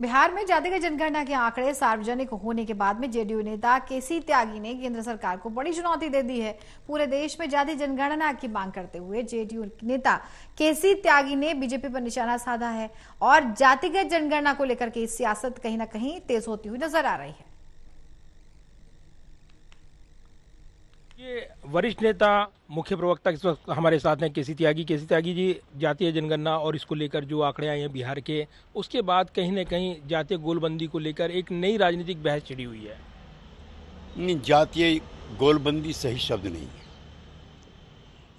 बिहार में जातिगत जनगणना के आंकड़े सार्वजनिक होने के बाद में जेडीयू नेता केसी त्यागी ने केंद्र सरकार को बड़ी चुनौती दे दी है पूरे देश में जाति जनगणना की मांग करते हुए जेडीयू नेता केसी त्यागी ने बीजेपी पर निशाना साधा है और जातिगत जनगणना को लेकर के सियासत कहीं ना कहीं तेज होती हुई नजर आ रही है ये वरिष्ठ नेता मुख्य प्रवक्ता इस वक्त हमारे साथ हैं केसी त्यागी केसी त्यागी जी जातीय जनगणना और इसको लेकर जो आंकड़े आए हैं बिहार के उसके बाद कहीं ना कहीं जातीय गोलबंदी को लेकर एक नई राजनीतिक बहस छिड़ी हुई है नहीं जातीय गोलबंदी सही शब्द नहीं है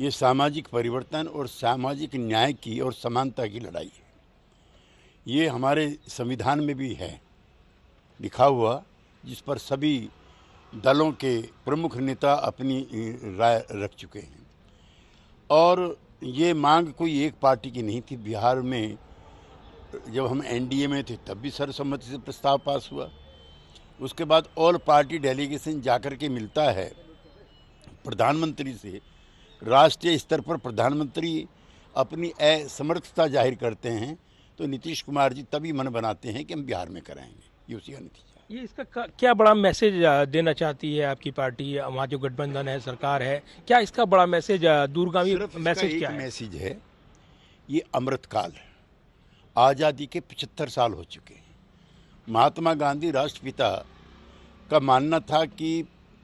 ये सामाजिक परिवर्तन और सामाजिक न्याय की और समानता की लड़ाई है ये हमारे संविधान में भी है लिखा हुआ जिस पर सभी दलों के प्रमुख नेता अपनी राय रख चुके हैं और ये मांग कोई एक पार्टी की नहीं थी बिहार में जब हम एनडीए में थे तब भी सर्वसम्मति से प्रस्ताव पास हुआ उसके बाद ऑल पार्टी डेलीगेशन जाकर के मिलता है प्रधानमंत्री से राष्ट्रीय स्तर पर प्रधानमंत्री अपनी असमर्थता जाहिर करते हैं तो नीतीश कुमार जी तभी मन बनाते हैं कि हम बिहार में कराएंगे ये उसी का नतीजा ये इसका क्या बड़ा मैसेज देना चाहती है आपकी पार्टी वहाँ जो गठबंधन है सरकार है क्या इसका बड़ा मैसेज दूरगामी मैसेज क्या है मैसेज है ये अमृतकाल आज़ादी के पचहत्तर साल हो चुके हैं महात्मा गांधी राष्ट्रपिता का मानना था कि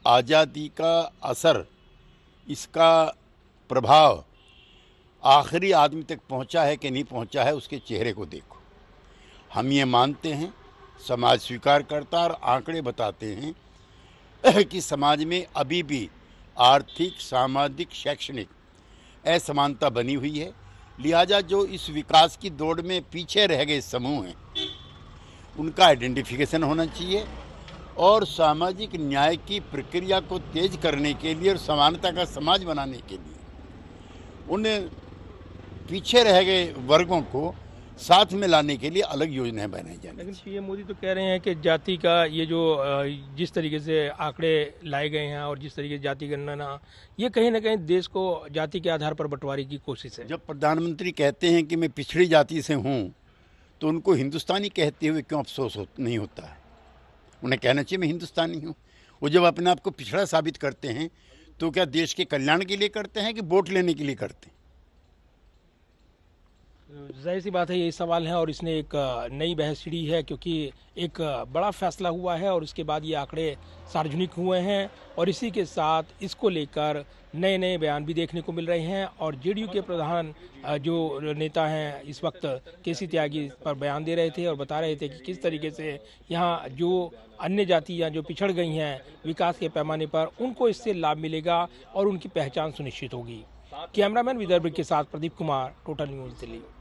आज़ादी का असर इसका प्रभाव आखिरी आदमी तक पहुंचा है कि नहीं पहुंचा है उसके चेहरे को देखो हम ये मानते हैं समाज स्वीकार करता और आंकड़े बताते हैं कि समाज में अभी भी आर्थिक सामाजिक शैक्षणिक असमानता बनी हुई है लिहाजा जो इस विकास की दौड़ में पीछे रह गए समूह हैं उनका आइडेंटिफिकेशन होना चाहिए और सामाजिक न्याय की प्रक्रिया को तेज करने के लिए और समानता का समाज बनाने के लिए उन पीछे रह गए वर्गों को साथ में लाने के लिए अलग योजनाएं बनाई जाए लेकिन पीएम मोदी तो कह रहे हैं कि जाति का ये जो जिस तरीके से आंकड़े लाए गए हैं और जिस तरीके से जाति गणना ये कहीं ना कहीं देश को जाति के आधार पर बंटवारे की कोशिश है जब प्रधानमंत्री कहते हैं कि मैं पिछड़ी जाति से हूँ तो उनको हिंदुस्तानी कहते हुए क्यों अफसोस हो, नहीं होता है उन्हें कहना चाहिए मैं हिंदुस्तानी हूँ वो जब अपने आप को पिछड़ा साबित करते हैं तो क्या देश के कल्याण के लिए करते हैं कि वोट लेने के लिए करते हैं जाहिर सी बात है यही सवाल है और इसने एक नई बहस छिड़ी है क्योंकि एक बड़ा फैसला हुआ है और उसके बाद ये आंकड़े सार्वजनिक हुए हैं और इसी के साथ इसको लेकर नए नए बयान भी देखने को मिल रहे हैं और जेडीयू के प्रधान जो नेता हैं इस वक्त के सी त्यागी पर बयान दे रहे थे और बता रहे थे कि किस तरीके से यहाँ जो अन्य जातियाँ जो पिछड़ गई हैं विकास के पैमाने पर उनको इससे लाभ मिलेगा और उनकी पहचान सुनिश्चित होगी कैमरामैन विदर्भ के साथ प्रदीप कुमार टोटल न्यूज़ दिल्ली